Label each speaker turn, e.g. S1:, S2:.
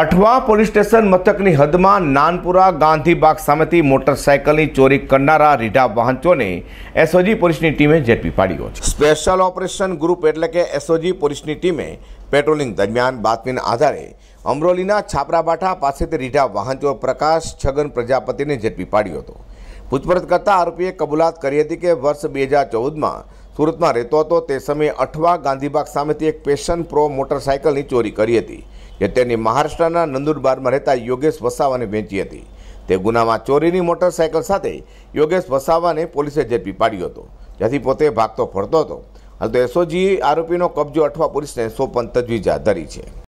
S1: Athwa police station મથકની હદમાં નાનપુરા ગાંધીબાગ સામેથી મોટરસાયકલની ચોરી કરનારા રીઢા વાહનચોને એસઓજી પોલીસની ટીમે ઝડપી પાડ્યો છે સ્પેશિયલ ઓપરેશન ગ્રુપ એટલે કે એસઓજી પોલીસની ટીમે પેટ્રોલિંગ દરમિયાન બાતમીના આધારે અમરોલીના છાપરાબાઠા પાસેથી રીઢા વાહનચોર પ્રકાશ છગન પ્રજાપતિને ઝડપી પાડ્યો હતો પૂછપરછ કરતા આરોપીએ કબૂલાત કરી હતી કે વર્ષ બે હજાર ચૌદમાં સુરતમાં રહેતો હતો તે સમયે અઠવા ગાંધીબાગ સામેથી એક પેશન પ્રો મોટરસાયકલની ચોરી કરી હતી જે તેની મહારાષ્ટ્રના નંદુરબારમાં રહેતા યોગેશ વસાવાને વેચી હતી તે ગુનામાં ચોરીની મોટરસાયકલ સાથે યોગેશ વસાવાને પોલીસે ઝડપી પાડ્યો હતો જેથી પોતે ભાગતો ફરતો હતો હાલ તો એસઓજીએ આરોપીનો કબજો અઠવા પોલીસને સોપન તજવીજ હાથ ધરી છે